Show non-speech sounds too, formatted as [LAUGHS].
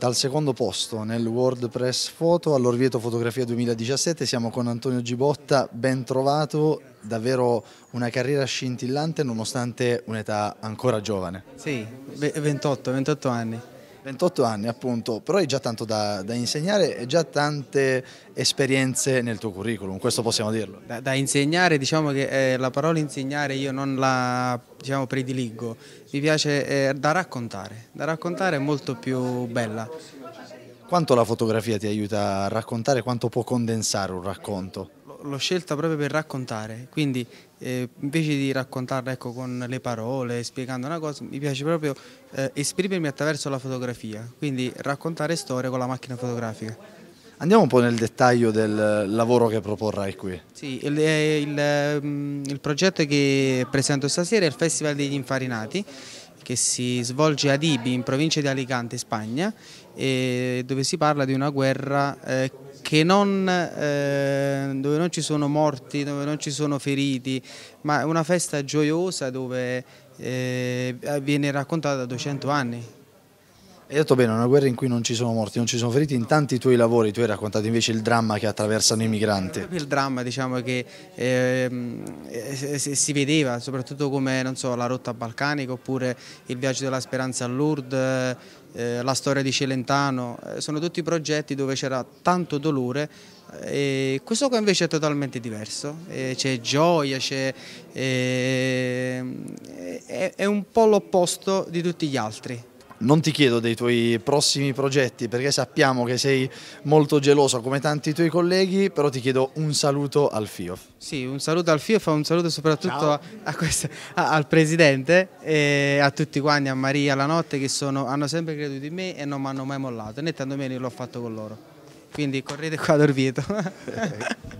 Dal secondo posto nel WordPress Photo all'Orvieto Fotografia 2017 siamo con Antonio Gibotta, ben trovato, davvero una carriera scintillante nonostante un'età ancora giovane. Sì, 28, 28 anni. 28 anni appunto, però hai già tanto da, da insegnare e già tante esperienze nel tuo curriculum, questo possiamo dirlo. Da, da insegnare, diciamo che eh, la parola insegnare io non la diciamo, prediligo, mi piace eh, da raccontare, da raccontare è molto più bella. Quanto la fotografia ti aiuta a raccontare, quanto può condensare un racconto? l'ho scelta proprio per raccontare, quindi eh, invece di raccontarla ecco, con le parole, spiegando una cosa, mi piace proprio eh, esprimermi attraverso la fotografia, quindi raccontare storie con la macchina fotografica. Andiamo un po' nel dettaglio del lavoro che proporrai qui. Sì, il, eh, il, mm, il, progetto che presento stasera è il Festival degli Infarinati che si svolge ad Ibi in provincia di Alicante, Spagna e dove si parla di una guerra eh, non, eh, dove non ci sono morti, dove non ci sono feriti, ma è una festa gioiosa dove eh, viene raccontata da 200 anni. Hai detto bene, una guerra in cui non ci sono morti, non ci sono feriti, in tanti tuoi lavori tu hai raccontato invece il dramma che attraversano i migranti. Eh, il dramma diciamo che ehm, eh, si vedeva soprattutto come so, la rotta balcanica oppure il viaggio della speranza a Lourdes, eh, eh la storia di Celentano, eh, sono tutti progetti dove c'era tanto dolore e questo qua invece è totalmente diverso, c'è gioia, c'è, ehm, è un po' l'opposto di tutti gli altri non ti chiedo dei tuoi prossimi progetti perché sappiamo che sei molto geloso come tanti tuoi colleghi, però ti chiedo un saluto al FIOF. Sì, un saluto al FIOF, un saluto soprattutto a, a questo, a, al Presidente e a tutti quanti, a Maria, alla notte che sono, hanno sempre creduto in me e non mi hanno mai mollato, né tantomeno io l'ho fatto con loro. Quindi correte qua ad Orvieto. [LAUGHS]